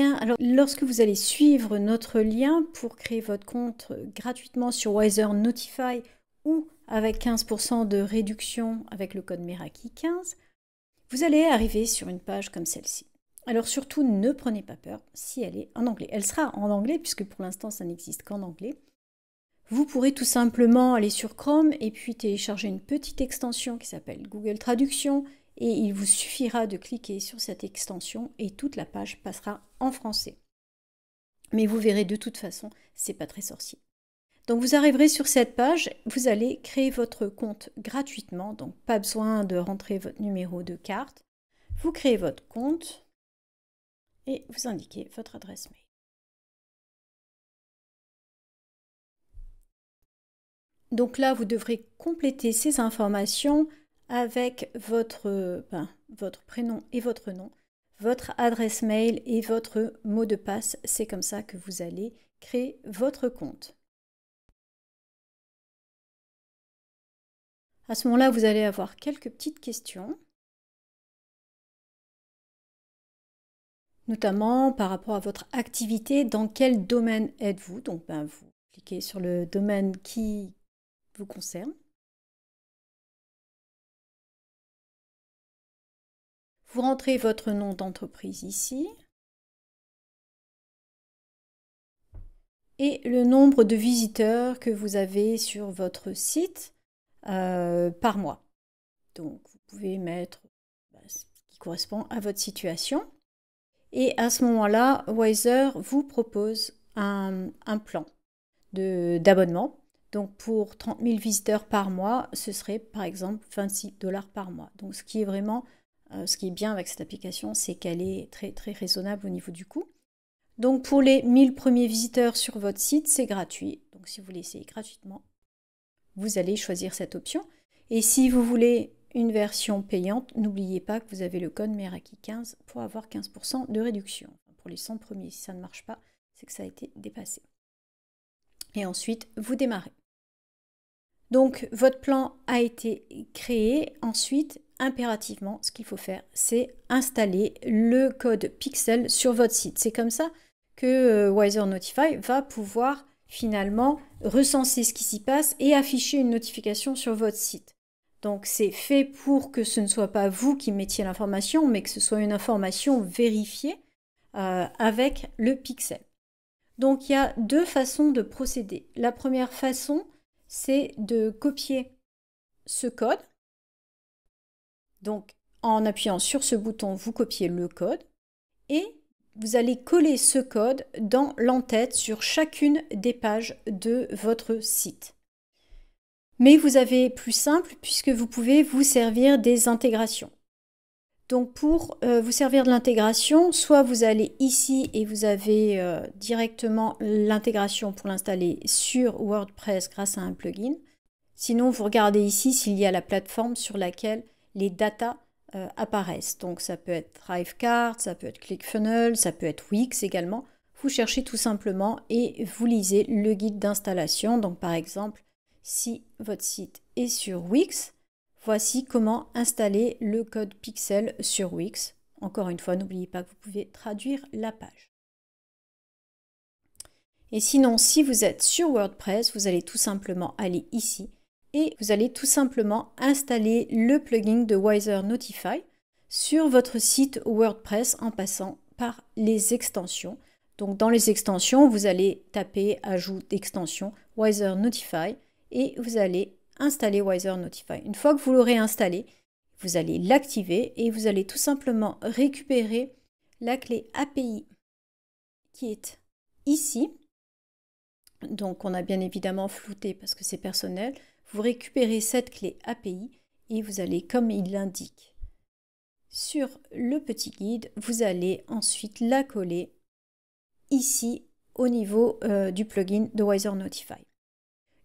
alors lorsque vous allez suivre notre lien pour créer votre compte gratuitement sur Wiser Notify ou avec 15% de réduction avec le code Meraki15, vous allez arriver sur une page comme celle-ci. Alors surtout, ne prenez pas peur si elle est en anglais. Elle sera en anglais puisque pour l'instant, ça n'existe qu'en anglais. Vous pourrez tout simplement aller sur Chrome et puis télécharger une petite extension qui s'appelle Google Traduction et il vous suffira de cliquer sur cette extension et toute la page passera en français. Mais vous verrez de toute façon, c'est pas très sorcier. Donc vous arriverez sur cette page, vous allez créer votre compte gratuitement, donc pas besoin de rentrer votre numéro de carte. Vous créez votre compte et vous indiquez votre adresse mail. Donc là, vous devrez compléter ces informations avec ben, votre, prénom et votre nom, votre adresse mail et votre mot de passe. C'est comme ça que vous allez créer votre compte. À ce moment-là, vous allez avoir quelques petites questions, notamment par rapport à votre activité, dans quel domaine êtes-vous Donc, ben, vous cliquez sur le domaine qui vous concerne. Vous rentrez votre nom d'entreprise ici et le nombre de visiteurs que vous avez sur votre site euh, par mois. Donc vous pouvez mettre bah, ce qui correspond à votre situation. Et à ce moment-là, Wiser vous propose un, un plan d'abonnement. Donc pour 30 000 visiteurs par mois, ce serait par exemple 26 dollars par mois. Donc ce qui est vraiment euh, ce qui est bien avec cette application, c'est qu'elle est très très raisonnable au niveau du coût. Donc pour les 1000 premiers visiteurs sur votre site, c'est gratuit. Donc si vous l'essayez gratuitement, vous allez choisir cette option. Et si vous voulez une version payante, n'oubliez pas que vous avez le code Meraki15 pour avoir 15% de réduction. Pour les 100 premiers, si ça ne marche pas, c'est que ça a été dépassé. Et ensuite, vous démarrez. Donc votre plan a été créé. Ensuite, impérativement, ce qu'il faut faire, c'est installer le code Pixel sur votre site. C'est comme ça que euh, Wiser Notify va pouvoir finalement recenser ce qui s'y passe et afficher une notification sur votre site. Donc c'est fait pour que ce ne soit pas vous qui mettiez l'information, mais que ce soit une information vérifiée euh, avec le pixel. Donc il y a deux façons de procéder. La première façon, c'est de copier ce code donc, en appuyant sur ce bouton, vous copiez le code et vous allez coller ce code dans l'entête sur chacune des pages de votre site. Mais vous avez plus simple puisque vous pouvez vous servir des intégrations. Donc pour euh, vous servir de l'intégration, soit vous allez ici et vous avez euh, directement l'intégration pour l'installer sur WordPress grâce à un plugin. Sinon, vous regardez ici s'il y a la plateforme sur laquelle les data euh, apparaissent. Donc ça peut être DriveCard, ça peut être ClickFunnels, ça peut être Wix également. Vous cherchez tout simplement et vous lisez le guide d'installation. Donc par exemple, si votre site est sur Wix, voici comment installer le code Pixel sur Wix. Encore une fois, n'oubliez pas que vous pouvez traduire la page. Et sinon, si vous êtes sur WordPress, vous allez tout simplement aller ici et vous allez tout simplement installer le plugin de Wiser Notify sur votre site WordPress en passant par les extensions. Donc dans les extensions, vous allez taper ajout d'extension Wiser Notify et vous allez installer Wiser Notify. Une fois que vous l'aurez installé, vous allez l'activer et vous allez tout simplement récupérer la clé API qui est ici. Donc on a bien évidemment flouté parce que c'est personnel vous récupérez cette clé API et vous allez, comme il l'indique, sur le petit guide, vous allez ensuite la coller ici au niveau euh, du plugin de Wiser Notify.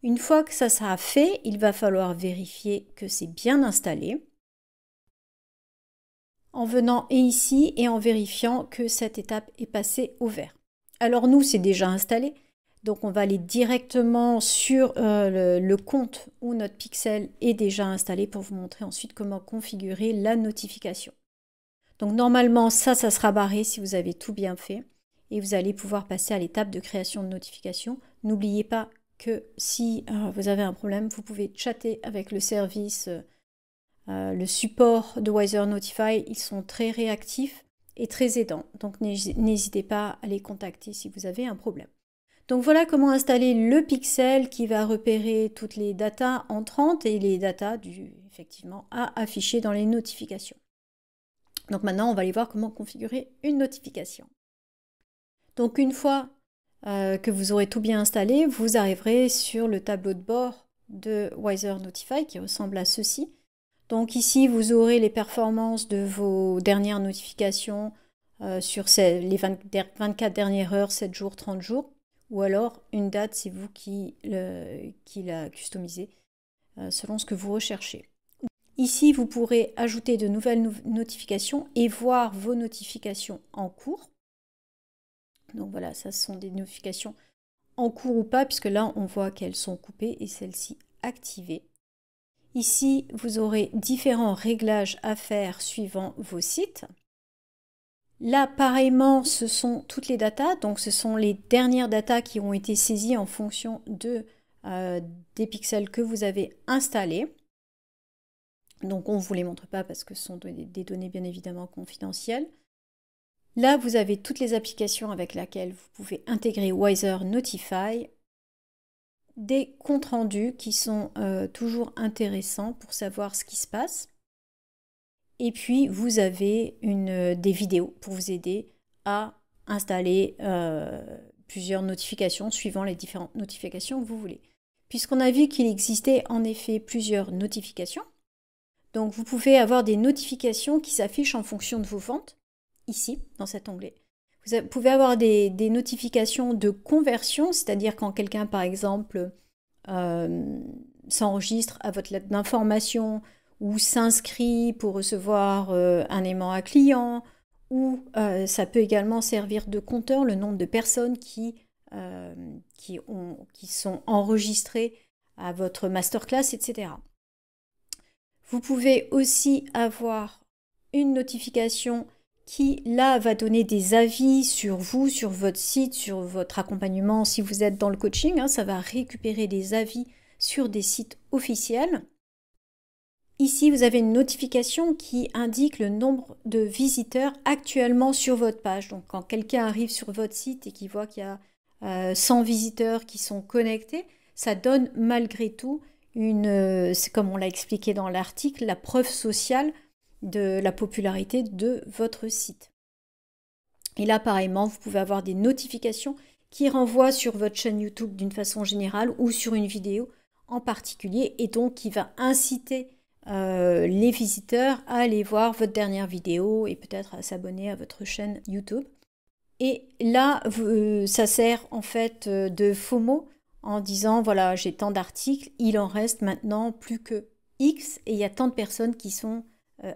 Une fois que ça sera fait, il va falloir vérifier que c'est bien installé en venant ici et en vérifiant que cette étape est passée au vert. Alors nous, c'est déjà installé, donc on va aller directement sur euh, le, compte où notre pixel est déjà installé pour vous montrer ensuite comment configurer la notification. Donc normalement ça, ça sera barré si vous avez tout bien fait et vous allez pouvoir passer à l'étape de création de notification. N'oubliez pas que si euh, vous avez un problème, vous pouvez chatter avec le service, euh, le support de Wiser Notify. Ils sont très réactifs et très aidants. Donc n'hésitez pas à les contacter si vous avez un problème. Donc voilà comment installer le pixel qui va repérer toutes les datas entrantes et les datas du, effectivement à afficher dans les notifications. Donc maintenant, on va aller voir comment configurer une notification. Donc une fois euh, que vous aurez tout bien installé, vous arriverez sur le tableau de bord de Wiser Notify qui ressemble à ceci. Donc ici, vous aurez les performances de vos dernières notifications euh, sur les 24 dernières heures, 7 jours, 30 jours ou alors une date, c'est vous qui, la customisez euh, selon ce que vous recherchez. Ici, vous pourrez ajouter de nouvelles notifications et voir vos notifications en cours. Donc voilà, ça ce sont des notifications en cours ou pas, puisque là, on voit qu'elles sont coupées et celles-ci activées. Ici, vous aurez différents réglages à faire suivant vos sites. Là, pareillement, ce sont toutes les datas, donc ce sont les dernières datas qui ont été saisies en fonction euh, des pixels que vous avez installés. Donc on ne vous les montre pas parce que ce sont des données bien évidemment confidentielles. Là, vous avez toutes les applications avec lesquelles vous pouvez intégrer Wiser Notify, des comptes rendus qui sont euh, toujours intéressants pour savoir ce qui se passe. Et puis, vous avez des vidéos pour vous aider à installer euh, plusieurs notifications suivant les différentes notifications que vous voulez. Puisqu'on a vu qu'il existait en effet plusieurs notifications, donc vous pouvez avoir des notifications qui s'affichent en fonction de vos ventes, ici, dans cet onglet. Vous pouvez avoir des, notifications de conversion, c'est-à-dire quand quelqu'un, par exemple, euh, s'enregistre à votre lettre d'information ou s'inscrit pour recevoir euh, un aimant à client, ou euh, ça peut également servir de compteur le nombre de personnes qui, euh, sont enregistrées à votre masterclass, etc. Vous pouvez aussi avoir une notification qui, là, va donner des avis sur vous, sur votre site, sur votre accompagnement. Si vous êtes dans le coaching, hein, ça va récupérer des avis sur des sites officiels. Ici, vous avez une notification qui indique le nombre de visiteurs actuellement sur votre page. Donc, quand quelqu'un arrive sur votre site et qu'il voit qu'il y a 100 euh, visiteurs qui sont connectés, ça donne malgré tout une, euh, comme on l'a expliqué dans l'article, la preuve sociale de la popularité de votre site. Et là, pareillement, vous pouvez avoir des notifications qui renvoient sur votre chaîne YouTube d'une façon générale ou sur une vidéo en particulier et donc qui va inciter euh, les visiteurs à aller voir votre dernière vidéo et peut-être à s'abonner à votre chaîne YouTube. Et là, euh, ça sert en fait euh, de FOMO en disant voilà, j'ai tant d'articles, il en reste maintenant plus que X et il y a tant de personnes qui sont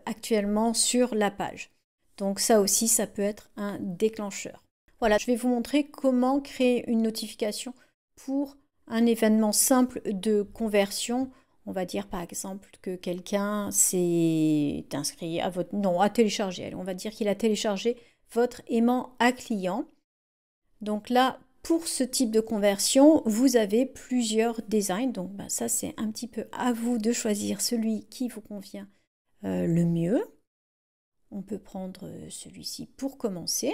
actuellement sur la page. Donc ça aussi, ça peut être un déclencheur. Voilà, je vais vous montrer comment créer une notification pour un événement simple de conversion on va dire par exemple que quelqu'un s'est inscrit à votre non à télécharger. on va dire qu'il a téléchargé votre aimant à client. Donc là, pour ce type de conversion, vous avez plusieurs designs. Donc ben, ça, c'est un petit peu à vous de choisir celui qui vous convient euh, le mieux. On peut prendre euh, celui-ci pour commencer.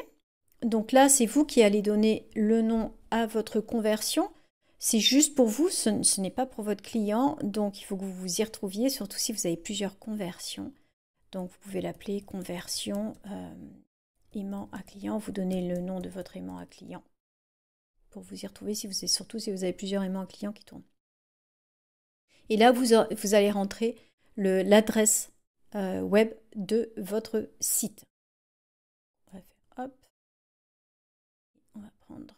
Donc là, c'est vous qui allez donner le nom à votre conversion. C'est juste pour vous, ce, n'est pas pour votre client, donc il faut que vous vous y retrouviez, surtout si vous avez plusieurs conversions. Donc vous pouvez l'appeler conversion euh, aimant à client, vous donnez le nom de votre aimant à client pour vous y retrouver, si vous, surtout si vous avez plusieurs aimants à client qui tournent. Et là, vous, allez rentrer l'adresse euh, web de votre site. On va faire hop. On va prendre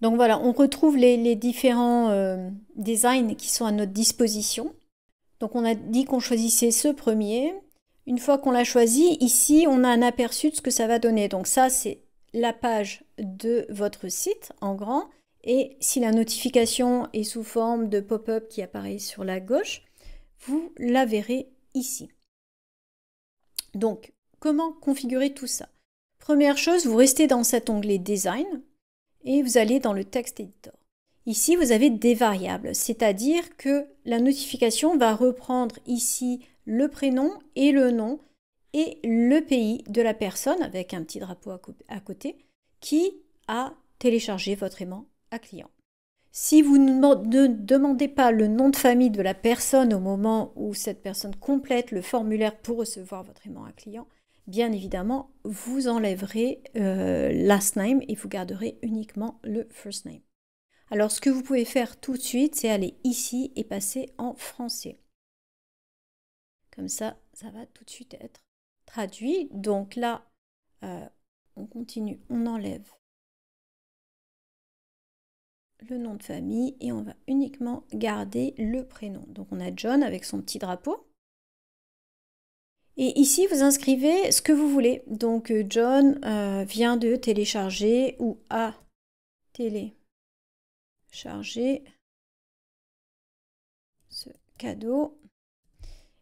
Donc voilà, on retrouve les, différents euh, designs qui sont à notre disposition. Donc on a dit qu'on choisissait ce premier. Une fois qu'on l'a choisi, ici on a un aperçu de ce que ça va donner. Donc ça c'est la page de votre site en grand. Et si la notification est sous forme de pop-up qui apparaît sur la gauche, vous la verrez ici. Donc, comment configurer tout ça Première chose, vous restez dans cet onglet Design, et vous allez dans le texte editor. Ici, vous avez des variables, c'est-à-dire que la notification va reprendre ici le prénom et le nom et le pays de la personne, avec un petit drapeau à, côté, qui a téléchargé votre aimant à client. Si vous ne demandez pas le nom de famille de la personne au moment où cette personne complète le formulaire pour recevoir votre aimant à client, bien évidemment, vous enlèverez euh, last name et vous garderez uniquement le first name. Alors ce que vous pouvez faire tout de suite, c'est aller ici et passer en français. Comme ça, ça va tout de suite être traduit. Donc là, euh, on continue, on enlève le nom de famille et on va uniquement garder le prénom. Donc on a John avec son petit drapeau. Et ici, vous inscrivez ce que vous voulez. Donc, euh, John euh, vient de télécharger ou a téléchargé ce cadeau.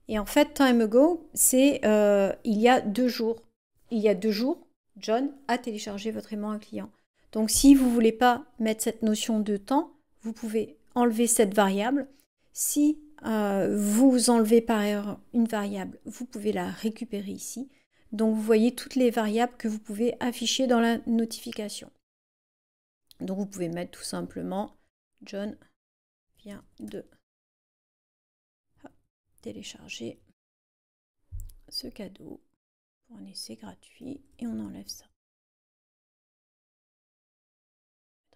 Et en fait, time ago, c'est euh, il y a deux jours. Il y a deux jours, John a téléchargé votre aimant à client. Donc, si vous ne voulez pas mettre cette notion de temps, vous pouvez enlever cette variable si euh, vous enlevez par erreur une variable, vous pouvez la récupérer ici. Donc vous voyez toutes les variables que vous pouvez afficher dans la notification. Donc vous pouvez mettre tout simplement John vient de télécharger ce cadeau pour un essai gratuit et on enlève ça.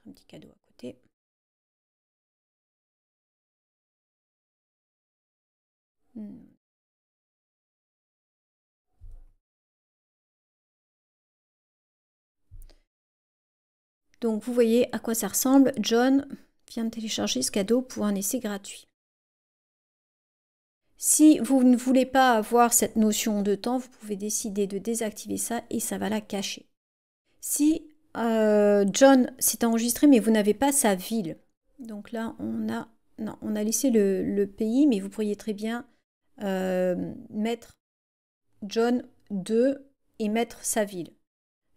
Un petit cadeau à côté. Mm. Donc vous voyez à quoi ça ressemble. John vient de télécharger ce cadeau pour un essai gratuit. Si vous ne voulez pas avoir cette notion de temps, vous pouvez décider de désactiver ça et ça va la cacher. Si euh, John s'est enregistré mais vous n'avez pas sa ville, donc là on a, laissé le, pays mais vous pourriez très bien euh, mettre John 2 et mettre sa ville.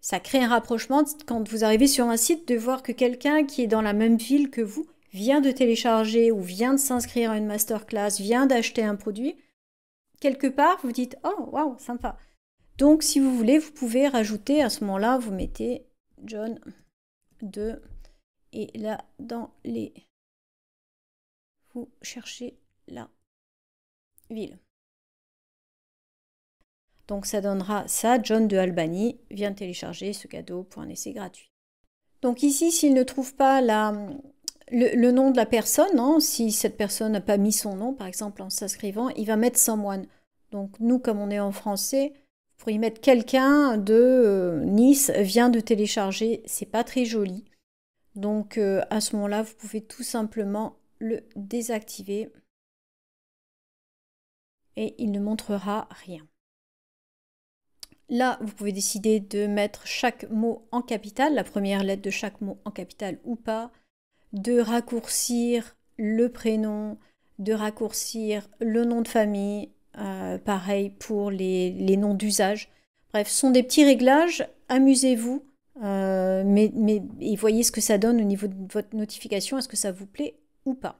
Ça crée un rapprochement quand vous arrivez sur un site de voir que quelqu'un qui est dans la même ville que vous vient de télécharger ou vient de s'inscrire à une masterclass, vient d'acheter un produit. Quelque part, vous dites Oh, waouh, sympa. Donc, si vous voulez, vous pouvez rajouter à ce moment-là, vous mettez John 2 et là, dans les. Vous cherchez là ville. Donc ça donnera ça, John de Albany vient télécharger ce cadeau pour un essai gratuit. Donc ici, s'il ne trouve pas la, le, nom de la personne, hein, si cette personne n'a pas mis son nom, par exemple en s'inscrivant, il va mettre someone. Donc nous, comme on est en français, pour y mettre quelqu'un de euh, Nice vient de télécharger, c'est pas très joli. Donc euh, à ce moment-là, vous pouvez tout simplement le désactiver et il ne montrera rien. Là, vous pouvez décider de mettre chaque mot en capital, la première lettre de chaque mot en capital ou pas, de raccourcir le prénom, de raccourcir le nom de famille, euh, pareil pour les, noms d'usage. Bref, ce sont des petits réglages, amusez-vous, euh, mais, et voyez ce que ça donne au niveau de votre notification, est-ce que ça vous plaît ou pas.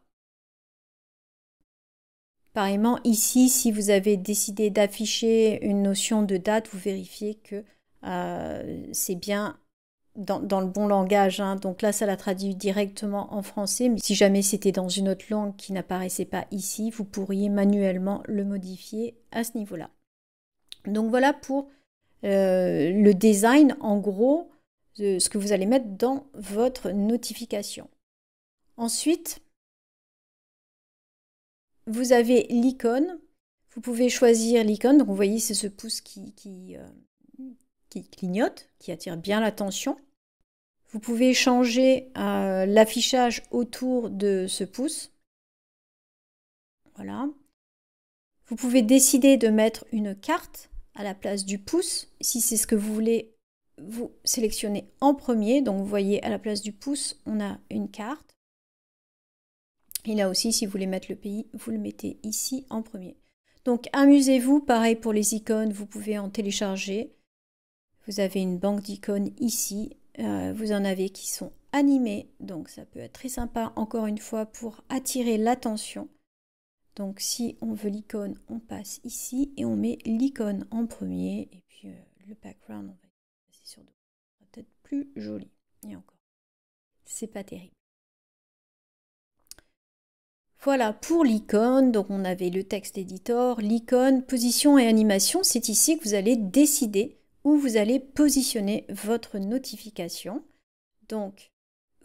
Pareillement, ici, si vous avez décidé d'afficher une notion de date, vous vérifiez que euh, c'est bien dans, le bon langage. Hein. Donc là, ça la traduit directement en français, mais si jamais c'était dans une autre langue qui n'apparaissait pas ici, vous pourriez manuellement le modifier à ce niveau-là. Donc voilà pour euh, le design, en gros, euh, ce que vous allez mettre dans votre notification. Ensuite, vous avez l'icône. Vous pouvez choisir l'icône. Donc, vous voyez, c'est ce pouce qui, euh, clignote, qui attire bien l'attention. Vous pouvez changer euh, l'affichage autour de ce pouce. Voilà. Vous pouvez décider de mettre une carte à la place du pouce. Si c'est ce que vous voulez, vous sélectionnez en premier. Donc vous voyez à la place du pouce, on a une carte. Et là aussi, si vous voulez mettre le pays, vous le mettez ici en premier. Donc amusez-vous, pareil pour les icônes, vous pouvez en télécharger. Vous avez une banque d'icônes ici, euh, vous en avez qui sont animées, donc ça peut être très sympa encore une fois pour attirer l'attention. Donc si on veut l'icône, on passe ici et on met l'icône en premier et puis euh, le background, on va passer sur peut-être plus joli. Et encore, c'est pas terrible. Voilà pour l'icône, donc on avait le texte éditor, l'icône, position et animation, c'est ici que vous allez décider où vous allez positionner votre notification. Donc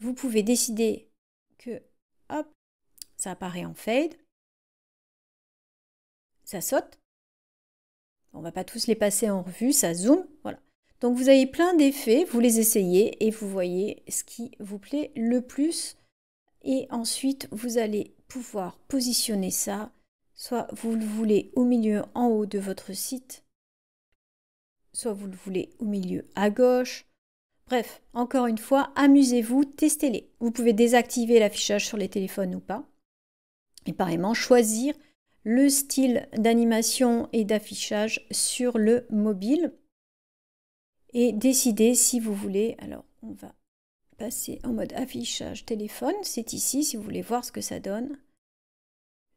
vous pouvez décider que hop, ça apparaît en fade, ça saute. On ne va pas tous les passer en revue, ça zoom, voilà. Donc vous avez plein d'effets, vous les essayez et vous voyez ce qui vous plaît le plus et ensuite, vous allez pouvoir positionner ça, soit vous le voulez au milieu en haut de votre site, soit vous le voulez au milieu à gauche. Bref, encore une fois, amusez-vous, testez-les. Vous pouvez désactiver l'affichage sur les téléphones ou pas. Et pareillement, choisir le style d'animation et d'affichage sur le mobile et décider si vous voulez. Alors, on va passer en mode affichage téléphone. C'est ici si vous voulez voir ce que ça donne.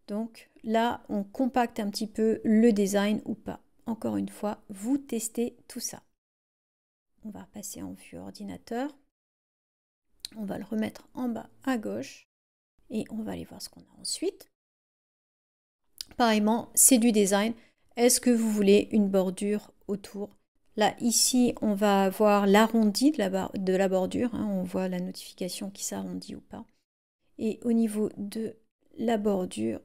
Donc là, on compacte un petit peu le design ou pas. Encore une fois, vous testez tout ça. On va passer en vue ordinateur. On va le remettre en bas à gauche et on va aller voir ce qu'on a ensuite. Pareillement, c'est du design. Est-ce que vous voulez une bordure autour Là, ici, on va avoir l'arrondi de, la bordure. Hein. on voit la notification qui s'arrondit ou pas. Et au niveau de la bordure,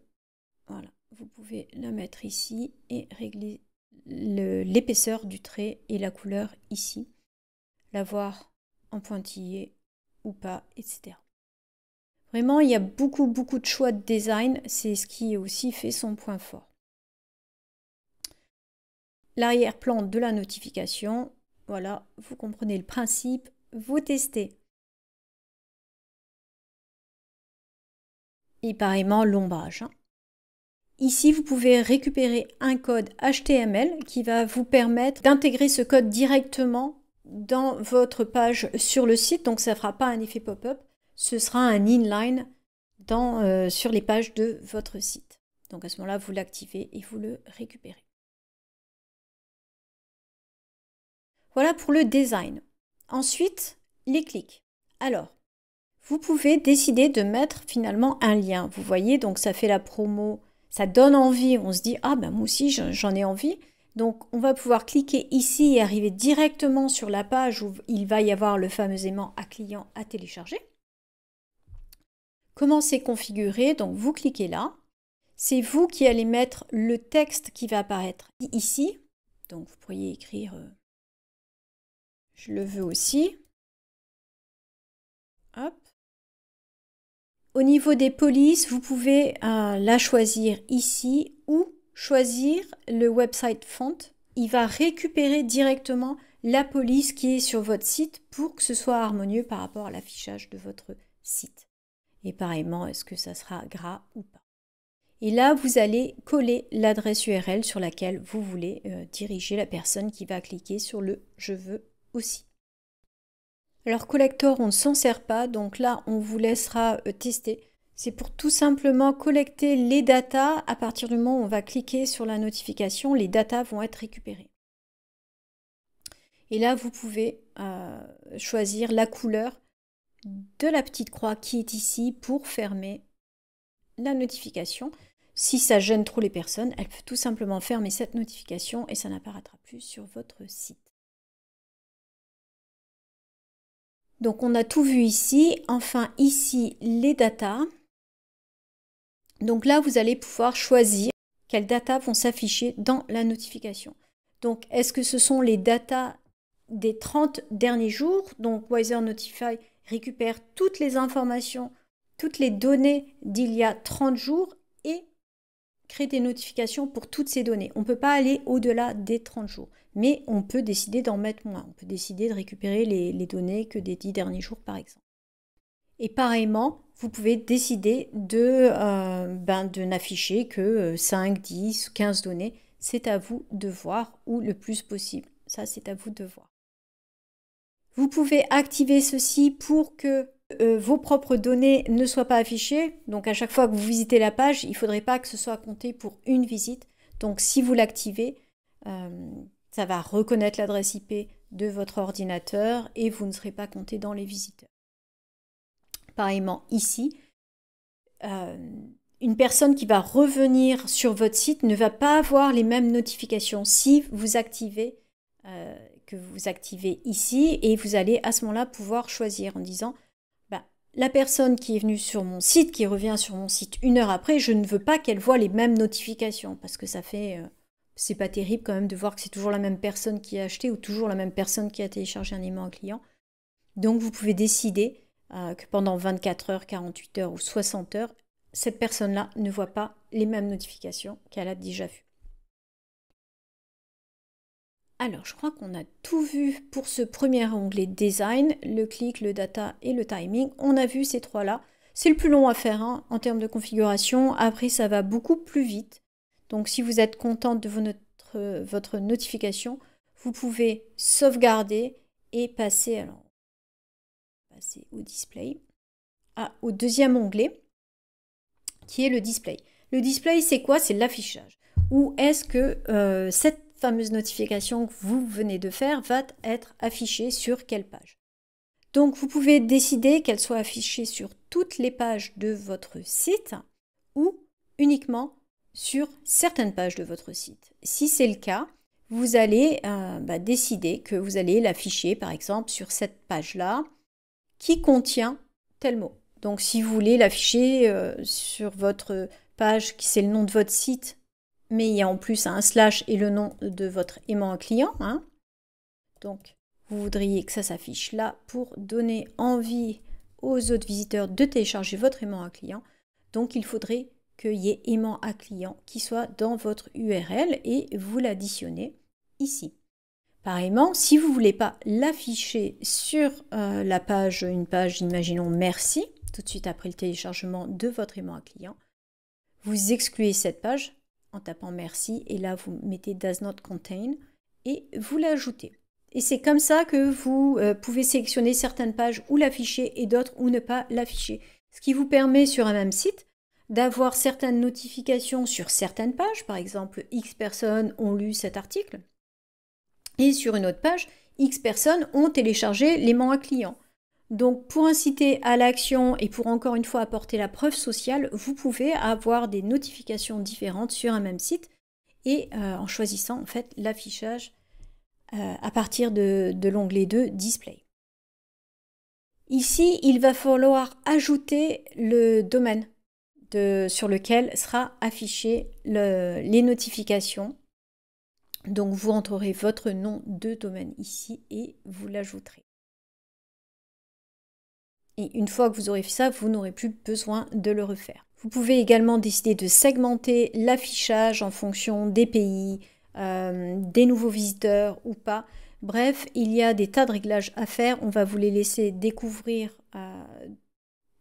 vous pouvez la mettre ici et régler l'épaisseur du trait et la couleur ici. L'avoir en pointillé ou pas, etc. Vraiment, il y a beaucoup, beaucoup de choix de design. C'est ce qui aussi fait son point fort l'arrière-plan de la notification. Voilà, vous comprenez le principe, vous testez. Et pareillement, l'ombrage. Hein. Ici, vous pouvez récupérer un code HTML qui va vous permettre d'intégrer ce code directement dans votre page sur le site. Donc, ça ne fera pas un effet pop-up. Ce sera un inline dans, euh, sur les pages de votre site. Donc, à ce moment-là, vous l'activez et vous le récupérez. Voilà pour le design. Ensuite, les clics. Alors, vous pouvez décider de mettre finalement un lien. Vous voyez, donc ça fait la promo, ça donne envie. On se dit, ah ben moi aussi j'en ai envie. Donc on va pouvoir cliquer ici et arriver directement sur la page où il va y avoir le fameux aimant à client à télécharger. Comment c'est configuré Donc vous cliquez là. C'est vous qui allez mettre le texte qui va apparaître ici. Donc vous pourriez écrire euh, je le veux aussi. Au niveau des polices, vous pouvez euh, la choisir ici ou choisir le website font. Il va récupérer directement la police qui est sur votre site pour que ce soit harmonieux par rapport à l'affichage de votre site. Et pareillement, est-ce que ça sera gras ou pas Et là, vous allez coller l'adresse URL sur laquelle vous voulez euh, diriger la personne qui va cliquer sur le je veux alors collector, on ne s'en sert pas, donc là, on vous laissera euh, tester. C'est pour tout simplement collecter les datas. À partir du moment où on va cliquer sur la notification, les datas vont être récupérées. Et là, vous pouvez euh, choisir la couleur de la petite croix qui est ici pour fermer la notification. Si ça gêne trop les personnes, elles peuvent tout simplement fermer cette notification et ça n'apparaîtra plus sur votre site. Donc on a tout vu ici. Enfin ici, les data. Donc là, vous allez pouvoir choisir quelles datas vont s'afficher dans la notification. Donc est-ce que ce sont les data des 30 derniers jours Donc Wiser Notify récupère toutes les informations, toutes les données d'il y a 30 jours et créer des notifications pour toutes ces données. On ne peut pas aller au-delà des 30 jours, mais on peut décider d'en mettre moins. On peut décider de récupérer les, données que des 10 derniers jours, par exemple. Et pareillement, vous pouvez décider de, euh, ben, de n'afficher que 5, 10, 15 données. C'est à vous de voir, ou le plus possible. Ça, c'est à vous de voir. Vous pouvez activer ceci pour que euh, vos propres données ne soient pas affichées. Donc à chaque fois que vous visitez la page, il ne faudrait pas que ce soit compté pour une visite. Donc si vous l'activez, euh, ça va reconnaître l'adresse IP de votre ordinateur et vous ne serez pas compté dans les visiteurs. Pareillement ici, euh, une personne qui va revenir sur votre site ne va pas avoir les mêmes notifications si vous activez que vous activez ici et vous allez à ce moment-là pouvoir choisir en disant la personne qui est venue sur mon site, qui revient sur mon site une heure après, je ne veux pas qu'elle voie les mêmes notifications parce que ça fait. Euh, c'est pas terrible quand même de voir que c'est toujours la même personne qui a acheté ou toujours la même personne qui a téléchargé un aimant client. Donc vous pouvez décider euh, que pendant 24 heures, 48 heures ou 60 heures, cette personne-là ne voit pas les mêmes notifications qu'elle a déjà vues. Alors, je crois qu'on a tout vu pour ce premier onglet design, le clic, le data et le timing. On a vu ces trois-là. C'est le plus long à faire hein, en termes de configuration. Après, ça va beaucoup plus vite. Donc, si vous êtes contente de votre, notification, vous pouvez sauvegarder et passer, alors, passer au display, ah, au deuxième onglet, qui est le display. Le display, c'est quoi C'est l'affichage. Ou est-ce que euh, cette fameuse notification que vous venez de faire va être affichée sur quelle page. Donc vous pouvez décider qu'elle soit affichée sur toutes les pages de votre site ou uniquement sur certaines pages de votre site. Si c'est le cas, vous allez euh, bah, décider que vous allez l'afficher par exemple sur cette page-là qui contient tel mot. Donc si vous voulez l'afficher euh, sur votre page qui c'est le nom de votre site mais il y a en plus un slash et le nom de votre aimant à client. Hein. Donc, vous voudriez que ça s'affiche là pour donner envie aux autres visiteurs de télécharger votre aimant à client. Donc, il faudrait qu'il y ait aimant à client qui soit dans votre URL et vous l'additionnez ici. Pareillement, si vous ne voulez pas l'afficher sur euh, la page, une page, imaginons merci, tout de suite après le téléchargement de votre aimant à client, vous excluez cette page en tapant merci et là vous mettez does not contain et vous l'ajoutez. Et c'est comme ça que vous euh, pouvez sélectionner certaines pages ou l'afficher et d'autres ou ne pas l'afficher. Ce qui vous permet sur un même site d'avoir certaines notifications sur certaines pages, par exemple X personnes ont lu cet article, et sur une autre page, X personnes ont téléchargé l'aimant à client. Donc pour inciter à l'action et pour encore une fois apporter la preuve sociale, vous pouvez avoir des notifications différentes sur un même site et euh, en choisissant en fait l'affichage euh, à partir de, l'onglet 2 Display. Ici, il va falloir ajouter le domaine sur lequel sera affiché les notifications. Donc vous entrerez votre nom de domaine ici et vous l'ajouterez. Et une fois que vous aurez fait ça, vous n'aurez plus besoin de le refaire. Vous pouvez également décider de segmenter l'affichage en fonction des pays, euh, des nouveaux visiteurs ou pas. Bref, il y a des tas de réglages à faire. On va vous les laisser découvrir euh,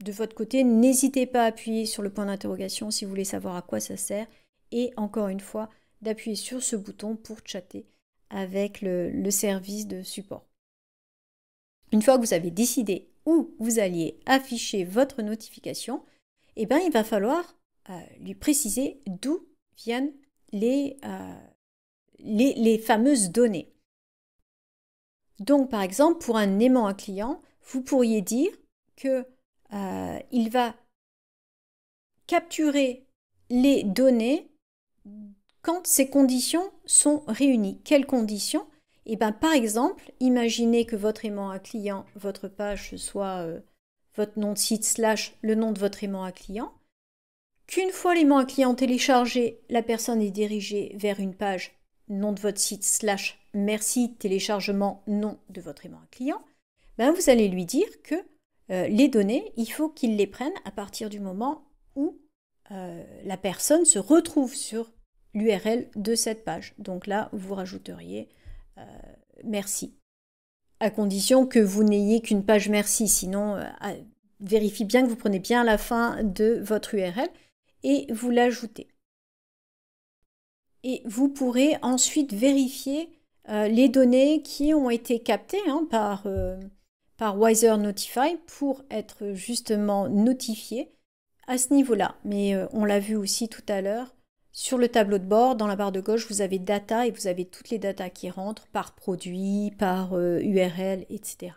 de votre côté. N'hésitez pas à appuyer sur le point d'interrogation si vous voulez savoir à quoi ça sert. Et encore une fois, d'appuyer sur ce bouton pour chatter avec le service de support. Une fois que vous avez décidé où vous alliez afficher votre notification, eh bien, il va falloir euh, lui préciser d'où viennent euh, les, les, fameuses données. Donc, par exemple, pour un aimant à client, vous pourriez dire que euh, il va capturer les données quand ces conditions sont réunies. Quelles conditions eh ben, par exemple, imaginez que votre aimant à client, votre page, soit euh, votre nom de site slash le nom de votre aimant à client. Qu'une fois l'aimant à client téléchargé, la personne est dirigée vers une page nom de votre site slash merci téléchargement nom de votre aimant à client. Ben, vous allez lui dire que euh, les données, il faut qu'il les prenne à partir du moment où euh, la personne se retrouve sur l'URL de cette page. Donc là, vous rajouteriez euh, merci. À condition que vous n'ayez qu'une page merci, sinon euh, vérifiez bien que vous prenez bien la fin de votre URL et vous l'ajoutez. Et vous pourrez ensuite vérifier euh, les données qui ont été captées hein, par, par Wiser Notify pour être justement notifié à ce niveau-là. Mais on l'a vu aussi tout à l'heure, sur le tableau de bord, dans la barre de gauche, vous avez data et vous avez toutes les datas qui rentrent par produit, par URL, euh, etc.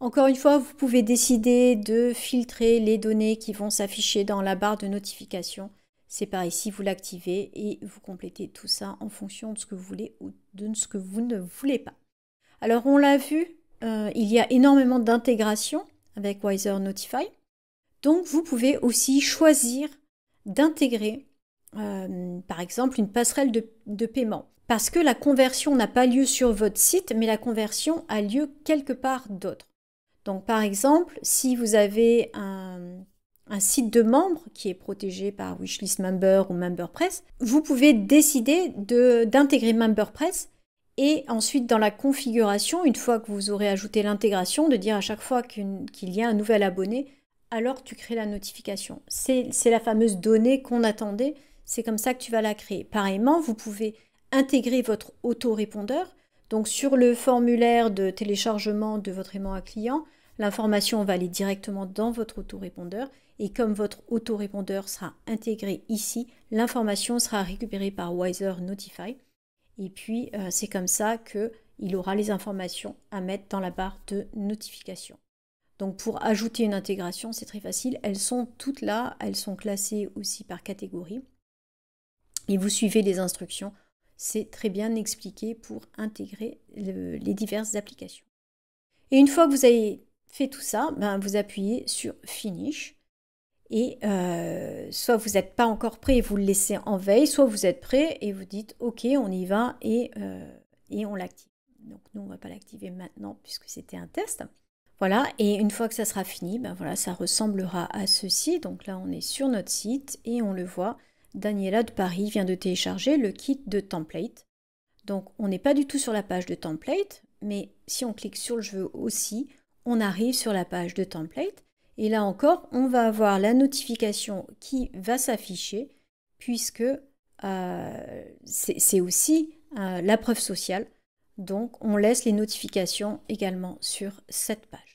Encore une fois, vous pouvez décider de filtrer les données qui vont s'afficher dans la barre de notification. C'est par ici, vous l'activez et vous complétez tout ça en fonction de ce que vous voulez ou de ce que vous ne voulez pas. Alors, on l'a vu, euh, il y a énormément d'intégrations avec Wiser Notify. Donc, vous pouvez aussi choisir d'intégrer euh, par exemple une passerelle de, paiement. Parce que la conversion n'a pas lieu sur votre site, mais la conversion a lieu quelque part d'autre. Donc par exemple, si vous avez un, site de membres qui est protégé par Wishlist Member ou MemberPress, vous pouvez décider d'intégrer MemberPress et ensuite dans la configuration, une fois que vous aurez ajouté l'intégration, de dire à chaque fois qu'il y a un nouvel abonné, alors tu crées la notification. C'est la fameuse donnée qu'on attendait c'est comme ça que tu vas la créer. Pareillement, vous pouvez intégrer votre autorépondeur. Donc sur le formulaire de téléchargement de votre aimant à client, l'information va aller directement dans votre autorépondeur. Et comme votre autorépondeur sera intégré ici, l'information sera récupérée par Wiser Notify. Et puis, euh, c'est comme ça qu'il aura les informations à mettre dans la barre de notification. Donc pour ajouter une intégration, c'est très facile. Elles sont toutes là, elles sont classées aussi par catégorie et vous suivez les instructions. C'est très bien expliqué pour intégrer les diverses applications. Et une fois que vous avez fait tout ça, ben vous appuyez sur Finish. Et euh, soit vous n'êtes pas encore prêt et vous le laissez en veille, soit vous êtes prêt et vous dites OK, on y va et, euh, et on l'active. Donc nous, on ne va pas l'activer maintenant puisque c'était un test. Voilà, et une fois que ça sera fini, ben voilà, ça ressemblera à ceci. Donc là, on est sur notre site et on le voit. Daniela de Paris vient de télécharger le kit de template. Donc on n'est pas du tout sur la page de template, mais si on clique sur le jeu aussi, on arrive sur la page de template. Et là encore, on va avoir la notification qui va s'afficher, puisque euh, c'est aussi euh, la preuve sociale. Donc on laisse les notifications également sur cette page.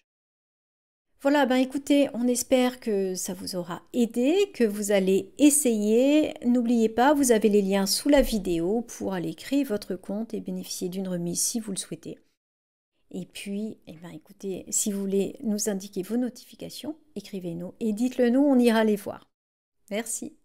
Voilà, ben écoutez, on espère que ça vous aura aidé, que vous allez essayer. N'oubliez pas, vous avez les liens sous la vidéo pour aller créer votre compte et bénéficier d'une remise si vous le souhaitez. Et puis, eh ben écoutez, si vous voulez nous indiquer vos notifications, écrivez-nous et dites-le nous, on ira les voir. Merci.